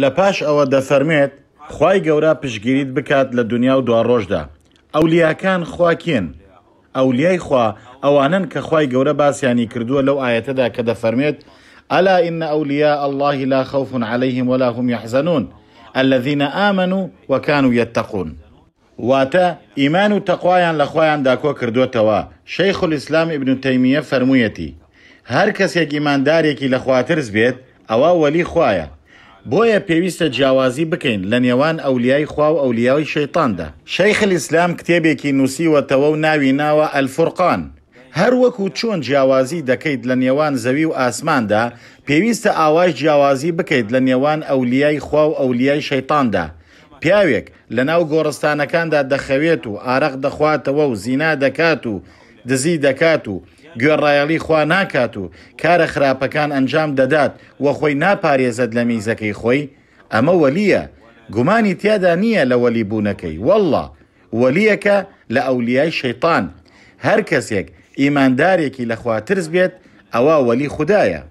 لە پاش ئەوە دەفەرمێت خی گەورە پشگیریت بکات لە دنیا و دواڕۆژدا ئەو لیاکان خواکێن ئەو لیای خوا ئەوانن کە خی گەورە باسیانی کردووە لەو ئاەتەدا کە دەفەرمێت ئەلا ئینە ئەولیا الله لا خوف عليهلەیهم ولا هم يحزنون الذين آمنوا وكانوا يتقون واتە ئیمان و تەخوایان لە خۆیان داکۆ کردوتەوە شەیخ ئیسلام ابن تەیمیە فەرموویەتی هەر کەسێک ئیماندارێکی لە خواترز بێت ئەوە وەلی خوایە بۆیە پێویستە جیاوازی بکەین لە نێوان ئەولیای خوا و ئەولیاوی شەیتاندا شەیخل ئیسلام کتێبێکی نووسیوەتەوە و ناوی ناوە ئەلفورقان هەر وەکو چۆن جیاوازی دەکەیت لە نێوان زەوی و ئاسماندا پێویستە ئاوای جیاوازی بکەیت لە نێوان ئەولیای خوا و ئەولیای شەیتاندا پیاوێک لە ناو گۆڕستانەکاندا دەخەوێت و ئارەق دەخواتەوە و زینا دەکات و دزی دەکات و گوێڕایەڵی خوا ناکات و کارە خراپەکان ئەنجام دەدات وە خۆی ناپارێزت لە میزەکەی خۆی ئەمە وەلیە گومانی تیادا نییە لە وەلی بوونەکەی وەڵە وەلیەکە لە ئەولیای شەیطان هەر کەسێک ئیماندارێکی لەخوا ترس بێت ئەوە وەلی خوددایە